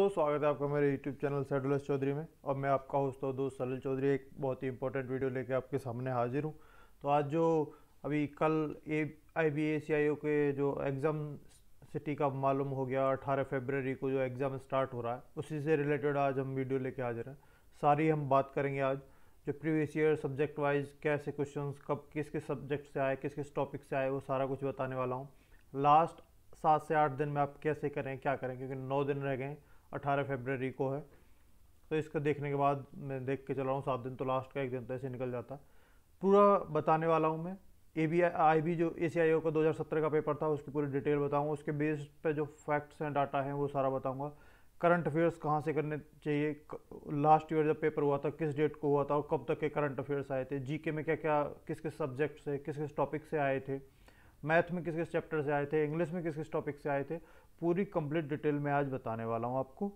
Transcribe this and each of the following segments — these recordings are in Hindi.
दोस्तों स्वागत है आपका मेरे यूट्यूब चैनल सेडुलस चौधरी में और मैं आपका होस्ट और दोस्त सलिल चौधरी एक बहुत ही इंपॉर्टेंट वीडियो लेके आपके सामने हाजिर हूँ तो आज जो अभी कल ए आई बी ए सी आई ओ के जो एग्ज़ाम सिटी का मालूम हो गया अठारह फेबररी को जो एग्ज़ाम स्टार्ट हो रहा है उसी से रिलेटेड आज हम वीडियो लेके हाजिर हैं सारी हम बात करेंगे आज जो प्रीवियस ईयर सब्जेक्ट वाइज कैसे क्वेश्चन कब किस किस सब्जेक्ट से आए किस किस टॉपिक से आए वो सारा कुछ बताने वाला हूँ लास्ट सात से आठ दिन में आप कैसे करें क्या करें क्योंकि नौ दिन रह गए 18 फेबररी को है तो इसको देखने के बाद मैं देख के चला रहा हूँ सात दिन तो लास्ट का एक दिन तो ऐसे निकल जाता पूरा बताने वाला हूँ मैं ए बी आई बी जो ए सी आई ओ का सत्रह का पेपर था उसकी पूरी डिटेल बताऊँगा उसके बेस पे जो फैक्ट्स हैं डाटा हैं वो सारा बताऊँगा करंट अफेयर्स कहाँ से करने चाहिए लास्ट ईयर जब पेपर हुआ था किस डेट को हुआ था और कब तक के करंट अफेयर्स आए थे जीके में क्या क्या किस किस सब्जेक्ट से किस किस टॉपिक से आए थे मैथ में किस किस चैप्टर से आए थे इंग्लिश में किस किस टॉपिक से आए थे पूरी कंप्लीट डिटेल में आज बताने वाला हूँ आपको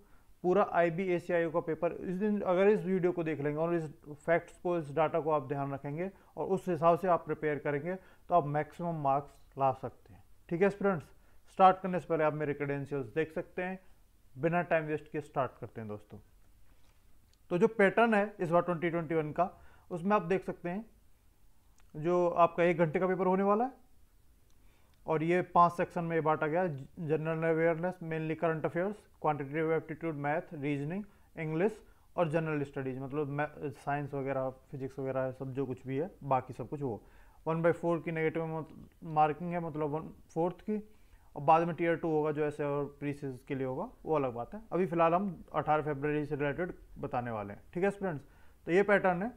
पूरा आई बी ए सी आई का पेपर इस दिन अगर इस वीडियो को देख लेंगे और इस फैक्ट्स को इस डाटा को आप ध्यान रखेंगे और उस हिसाब से आप प्रिपेयर करेंगे तो आप मैक्सिमम मार्क्स ला सकते हैं ठीक है स्टूडेंट्स स्टार्ट करने से पहले आप मेरे क्रेडेंशियल्स देख सकते हैं बिना टाइम वेस्ट किए स्टार्ट करते हैं दोस्तों तो जो पैटर्न है इस बार वन का उसमें आप देख सकते हैं जो आपका एक घंटे का पेपर होने वाला है और ये पांच सेक्शन में बांटा गया general awareness mainly current affairs quantitative aptitude math reasoning English और जनरल स्टडीज मतलब साइंस वगैरह फिजिक्स वगैरह सब जो कुछ भी है बाकी सब कुछ वो वन बाई फोर की नेगेटिव मार्किंग है मतलब वन फोर्थ की और बाद में टीयर टू होगा जो ऐसे और प्रीसीज के लिए होगा वो अलग बात है अभी फिलहाल हम 18 फरवरी से रिलेटेड बताने वाले हैं ठीक है स्टूडेंट्स तो ये पैटर्न है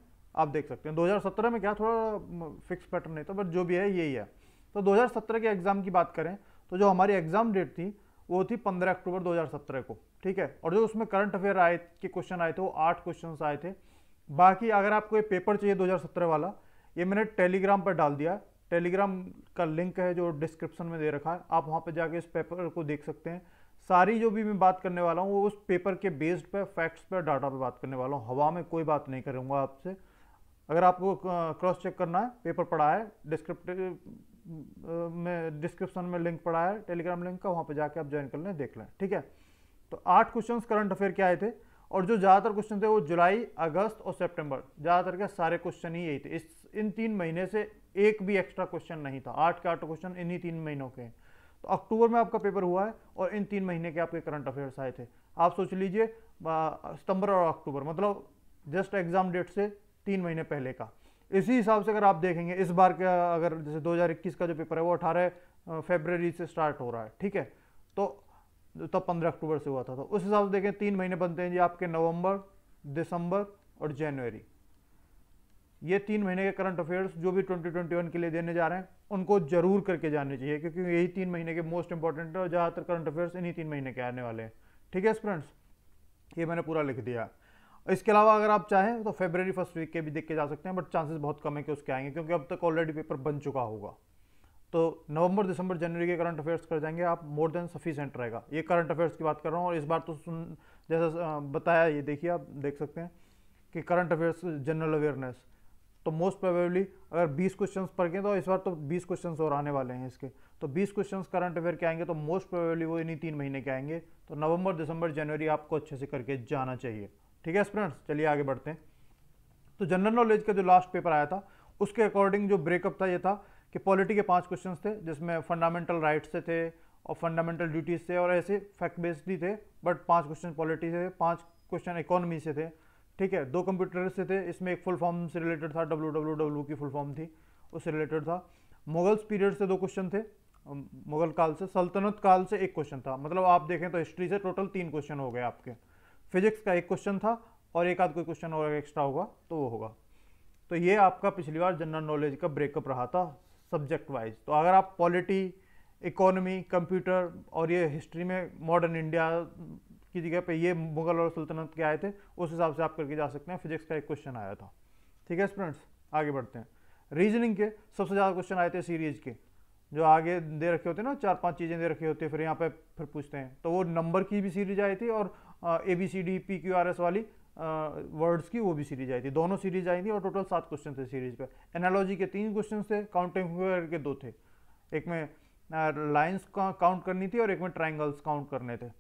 आप देख सकते हैं 2017 में क्या थोड़ा फिक्स पैटर्न नहीं था बट जो भी है यही है तो 2017 के एग्ज़ाम की बात करें तो जो हमारी एग्ज़ाम डेट थी वो थी 15 अक्टूबर 2017 को ठीक है और जो उसमें करंट अफेयर आए के क्वेश्चन आए थे वो आठ क्वेश्चन आए थे बाकी अगर आपको ये पेपर चाहिए 2017 वाला ये मैंने टेलीग्राम पर डाल दिया टेलीग्राम का लिंक है जो डिस्क्रिप्शन में दे रखा है आप वहाँ पर जाके इस पेपर को देख सकते हैं सारी जो भी मैं बात करने वाला हूँ वो उस पेपर के बेस्ड पर फैक्ट्स पर डाटा पर बात करने वाला हूँ हवा में कोई बात नहीं करूँगा आपसे अगर आपको क्रॉस चेक करना है पेपर पढ़ा है डिस्क्रिप्टिव में डिस्क्रिप्शन में लिंक पड़ा है टेलीग्राम लिंक का वहाँ पर जाके आप ज्वाइन कर लें देख लें ठीक है तो आठ क्वेश्चन करंट अफेयर के आए थे और जो ज़्यादातर क्वेश्चन थे वो जुलाई अगस्त और सेप्टेम्बर ज़्यादातर के सारे क्वेश्चन ही यही थे इस इन तीन महीने से एक भी एक्स्ट्रा क्वेश्चन नहीं था आठ के आठ क्वेश्चन इन्हीं तीन महीनों के तो अक्टूबर में आपका पेपर हुआ है और इन तीन महीने के आपके करंट अफेयर्स आए थे आप सोच लीजिए सितंबर और अक्टूबर मतलब जस्ट एग्ज़ाम डेट से तीन महीने पहले का इसी हिसाब से अगर आप देखेंगे इस बार का अगर जैसे 2021 का जो पेपर है वो अठारह फरवरी से स्टार्ट हो रहा है ठीक है तो तब पंद्रह अक्टूबर से हुआ था तो उस हिसाब से देखें तीन महीने बनते हैं जी आपके नवंबर दिसंबर और जनवरी ये तीन महीने के करंट अफेयर्स जो भी 2021 के लिए देने जा रहे हैं उनको जरूर करके जानने चाहिए क्योंकि यही तीन महीने के मोस्ट इंपॉर्टेंट है और ज़्यादातर करंट अफेयर्स इन्हीं तीन महीने के आने वाले हैं ठीक है स्टूडेंट्स ये मैंने पूरा लिख दिया इसके अलावा अगर आप चाहें तो फेबररी फर्स्ट वीक के भी देख के जा सकते हैं बट चांसेस बहुत कम है कि उसके आएंगे क्योंकि अब तक ऑलरेडी पेपर बन चुका होगा तो नवंबर दिसंबर जनवरी के करंट अफेयर्स कर जाएंगे आप मोर देन सफिशेंट रहेगा ये करंट अफेयर्स की बात कर रहा हूँ और इस बार तो सुन जैसा बताया ये देखिए आप देख सकते हैं कि करंट अफेयर्स जनरल अवेयरनेस तो मोस्ट प्रोबेबली अगर 20 क्वेश्चंस पढ़ गए तो इस बार तो 20 क्वेश्चंस और आने वाले हैं इसके तो 20 क्वेश्चंस करंट अफेयर के आएंगे तो मोस्ट प्रोबेबली वो इन्हीं तीन महीने के आएंगे तो नवंबर दिसंबर जनवरी आपको अच्छे से करके जाना चाहिए ठीक है स्टूडेंट्स चलिए आगे बढ़ते हैं तो जनरल नॉलेज का जो लास्ट पेपर आया था उसके अकॉर्डिंग जो ब्रेकअप था ये था कि पॉलिटी के पांच क्वेश्चन थे जिसमें फंडामेंटल राइट्स से थे और फंडामेंटल ड्यूटीज थे और ऐसे फैक्ट बेस्ड भी थे बट पांच क्वेश्चन पॉलिटी से थे पाँच क्वेश्चन इकोनॉमी से थे ठीक है दो कंप्यूटर से थे इसमें एक फुल फॉर्म से रिलेटेड था डब्ल्यू डब्ल्यू की फुल फॉर्म थी उससे रिलेटेड था मुगल्स पीरियड से दो क्वेश्चन थे मुगल काल से सल्तनत काल से एक क्वेश्चन था मतलब आप देखें तो हिस्ट्री से टोटल तीन क्वेश्चन हो गए आपके फिजिक्स का एक क्वेश्चन था और एक आध कोई क्वेश्चन और एक्स्ट्रा होगा तो वो होगा तो ये आपका पिछली बार जनरल नॉलेज का ब्रेकअप रहा था सब्जेक्ट वाइज तो अगर आप पॉलिटी इकोनॉमी कंप्यूटर और ये हिस्ट्री में मॉडर्न इंडिया की जगह पे ये मुगल और सल्तनत के आए थे उस हिसाब से आप करके जा सकते हैं फिजिक्स का एक क्वेश्चन आया था ठीक है स्टूडेंट्स आगे बढ़ते हैं रीजनिंग के सबसे ज़्यादा क्वेश्चन आए थे सीरीज के जो आगे दे रखे होते हैं ना चार पांच चीज़ें दे रखी होती है फिर यहाँ पे फिर पूछते हैं तो वो नंबर की भी सीरीज आई थी और A B C D P Q R S वाली वर्ड्स की वो भी सीरीज आई थी दोनों सीरीज आई थी और टोटल सात क्वेश्चन थे सीरीज पे एनालॉजी के तीन क्वेश्चन थे काउंटिंग के दो थे एक में लाइन्स का काउंट करनी थी और एक में ट्राइंगल्स काउंट करने थे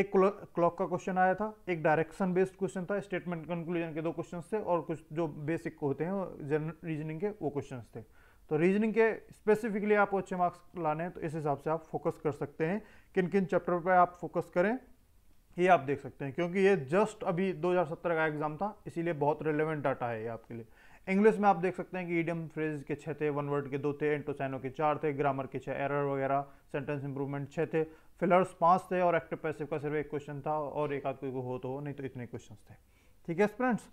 एक क्लॉक का क्वेश्चन आया था एक डायरेक्शन बेस्ड क्वेश्चन था स्टेटमेंट कंक्लूजन के दो क्वेश्चन थे और कुछ जो बेसिक होते हैं रीजनिंग के वो क्वेश्चन थे तो रीजनिंग के स्पेसिफिकली आपको अच्छे मार्क्स लाने हैं तो इस हिसाब से आप फोकस कर सकते हैं किन किन चैप्टर पर आप फोकस करें ये आप देख सकते हैं क्योंकि ये जस्ट अभी 2017 का एग्जाम था इसीलिए बहुत रिलेवेंट डाटा है ये आपके लिए इंग्लिश में आप देख सकते हैं कि ईडियम फ्रेज के छः थे वन वर्ड के दो थे एंटोसाइनो के चार थे ग्रामर के छः एरर वगैरह सेंटेंस इंप्रूवमेंट छः थे फिलर्स पाँच थे और एक्टिव पैसिव का सिर्फ एक क्वेश्चन था और एक आध कोई को हो तो हो नहीं तो इतने क्वेश्चन थे ठीक है स्प्रेंड्स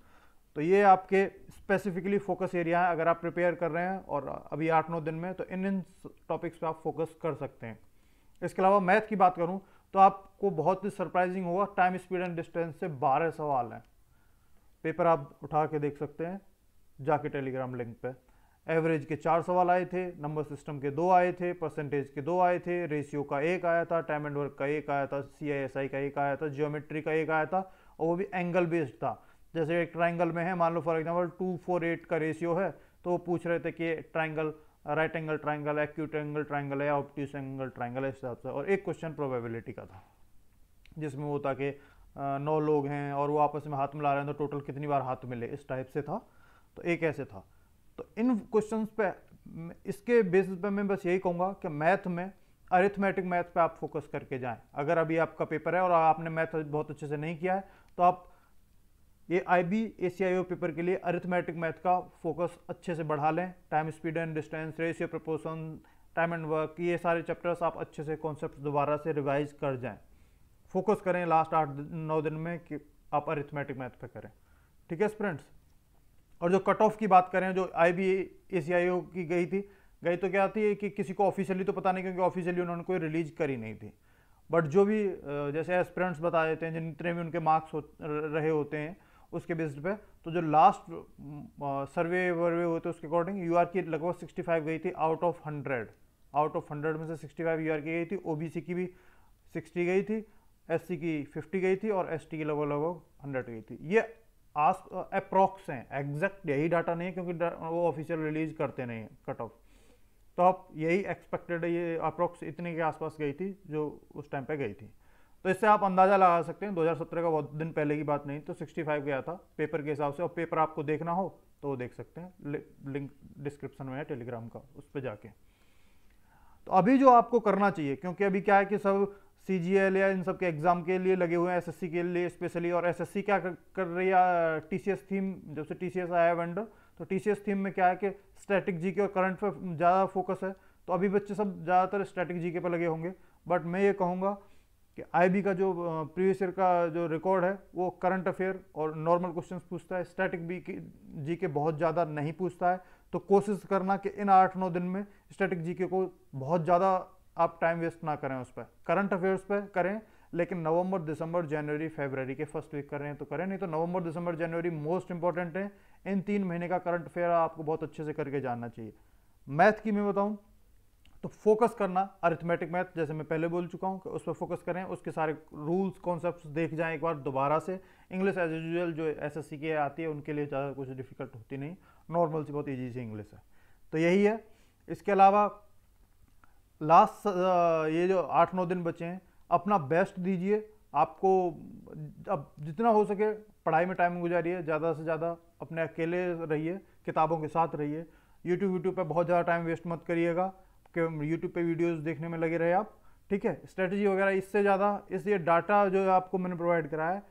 तो ये आपके स्पेसिफिकली फोकस एरिया है अगर आप प्रिपेयर कर रहे हैं और अभी आठ नौ दिन में तो इन इन टॉपिक्स पे आप फोकस कर सकते हैं इसके अलावा मैथ की बात करूं तो आपको बहुत ही सरप्राइजिंग होगा टाइम स्पीड एंड डिस्टेंस से बारह सवाल हैं पेपर आप उठा के देख सकते हैं जाके टेलीग्राम लिंक पे एवरेज के चार सवाल आए थे नंबर सिस्टम के दो आए थे परसेंटेज के दो आए थे रेशियो का एक आया था टाइम एंड वर्क का एक आया था सी का एक आया था जियोमेट्री का एक आया था और वो भी एंगल बेस्ड था जैसे एक ट्राइंगल में है मान लो for example two four eight का रेशियो है तो वो पूछ रहे थे कि triangle right angle triangle acute angle triangle है या ऑप्टिस एंगल ट्राइंगल है इस हिसाब से और एक क्वेश्चन प्रोबेबिलिटी का था जिसमें वो था कि नौ लोग हैं और वो आपस में हाथ मिला रहे हैं तो टोटल कितनी बार हाथ मिले इस टाइप से था तो एक ऐसे था तो इन क्वेश्चन पे इसके बेसिस पे मैं बस यही कहूँगा कि मैथ में अरिथमेटिक मैथ पे आप फोकस करके जाएं अगर अभी आपका पेपर है और आपने मैथ बहुत अच्छे से नहीं किया है तो आप ये आई बी ए सी आई ओ पेपर के लिए अरिथमेटिक मैथ का फोकस अच्छे से बढ़ा लें time speed and distance ratio proportion time and work ये सारे चैप्टर्स आप अच्छे से कॉन्सेप्ट दोबारा से रिवाइज कर जाएं फोकस करें लास्ट आठ नौ दिन में कि आप अरिथमेटिक मैथ पे करें ठीक है स्टूडेंट्स और जो कट ऑफ की बात करें जो आई बी ए सी आई ओ की गई थी गई तो क्या थी कि किसी को ऑफिशियली तो पता नहीं क्योंकि ऑफिशियली उन्होंने कोई रिलीज करी नहीं थी बट जो भी जैसे एस्पिरेंट्स बता देते हैं जितने भी उनके मार्क्स हो रहे होते हैं उसके बेस्ड पे तो जो लास्ट सर्वे वर्वे हुए थे उसके अकॉर्डिंग यू की लगभग 65 गई थी आउट ऑफ 100 आउट ऑफ 100 में से 65 यू की गई थी ओबीसी की भी 60 गई थी एससी की 50 गई थी और एसटी की लगभग लगभग 100 गई थी ये आस अप्रॉक्स हैं एग्जैक्ट यही डाटा नहीं है क्योंकि वो ऑफिशियल रिलीज करते नहीं हैं कट ऑफ तो आप यही एक्सपेक्टेड ये अप्रॉक्स इतने के आसपास गई थी जो उस टाइम पे गई थी तो इससे आप अंदाज़ा लगा सकते हैं 2017 का बहुत दिन पहले की बात नहीं तो 65 गया था पेपर के हिसाब से और पेपर आपको देखना हो तो वो देख सकते हैं लिंक डिस्क्रिप्शन में है टेलीग्राम का उस पर जाके तो अभी जो आपको करना चाहिए क्योंकि अभी क्या है कि सब सी या इन सब के एग्ज़ाम के लिए लगे हुए हैं एस के लिए स्पेशली और एस क्या कर रही है टीसीएस थीम जब से टीसीएस आया वेंडर तो टीसीएस थीम में क्या है कि स्ट्रेटिक जी और करंट पर ज़्यादा फोकस है तो अभी बच्चे सब ज़्यादातर स्ट्रेटिक जी पर लगे होंगे बट मैं ये कहूँगा कि आईबी का जो प्रीवियस ईयर का जो रिकॉर्ड है वो करंट अफेयर और नॉर्मल क्वेश्चंस पूछता है स्टैटिक बी के जी के बहुत ज़्यादा नहीं पूछता है तो कोशिश करना कि इन आठ नौ दिन में स्टैटिक जी को बहुत ज़्यादा आप टाइम वेस्ट ना करें उस पर करंट अफेयर्स पर करें लेकिन नवंबर दिसंबर जनवरी फरवरी के फर्स्ट वीक कर रहे हैं तो करें नहीं तो नवंबर दिसंबर जनवरी मोस्ट इंपॉर्टेंट है इन तीन महीने का करंट अफेयर आपको बहुत अच्छे से करके जानना चाहिए मैथ की मैं बताऊं तो फोकस करना अरिथमेटिक मैथ जैसे मैं पहले बोल चुका हूँ कि उस पर फोकस करें उसके सारे रूल्स कॉन्सेप्ट देख जाएं एक बार दोबारा से इंग्लिश एज यूजल जो एस के आती है उनके लिए ज़्यादा कुछ डिफिकल्ट होती नहीं नॉर्मल सी बहुत ईजी सी इंग्लिश है तो यही है इसके अलावा लास्ट ये जो आठ नौ दिन बचे हैं अपना बेस्ट दीजिए आपको अब जितना हो सके पढ़ाई में टाइम गुजारिए ज़्यादा से ज़्यादा अपने अकेले रहिए किताबों के साथ रहिए यूट्यूब YouTube पर बहुत ज़्यादा टाइम वेस्ट मत करिएगा कि यूट्यूब पे वीडियोस देखने में लगे रहे आप ठीक है स्ट्रेटजी वगैरह इससे ज़्यादा इसलिए डाटा जो आपको मैंने प्रोवाइड कराया है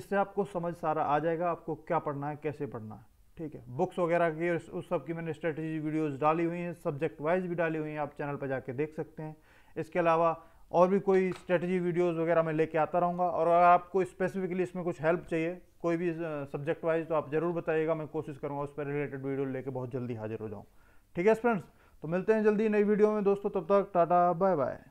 इससे आपको समझ सारा आ जाएगा आपको क्या पढ़ना है कैसे पढ़ना है ठीक है बुक्स वगैरह की उस सब की मैंने स्ट्रेटजी वीडियोज़ डाली हुई हैं सब्जेक्ट वाइज भी डाली हुई हैं आप चैनल पर जाके देख सकते हैं इसके अलावा और भी कोई स्ट्रेटजी वीडियोस वगैरह मैं लेके आता रहूँगा और अगर आपको स्पेसिफिकली इसमें कुछ हेल्प चाहिए कोई भी सब्जेक्ट वाइज तो आप ज़रूर बताइएगा मैं कोशिश करूँगा उस पर रिलेटेड वीडियो लेके बहुत जल्दी हाजिर हो जाऊँ ठीक है फ्रेंड्स तो मिलते हैं जल्दी नई वीडियो में दोस्तों तब तक टाटा बाय बाय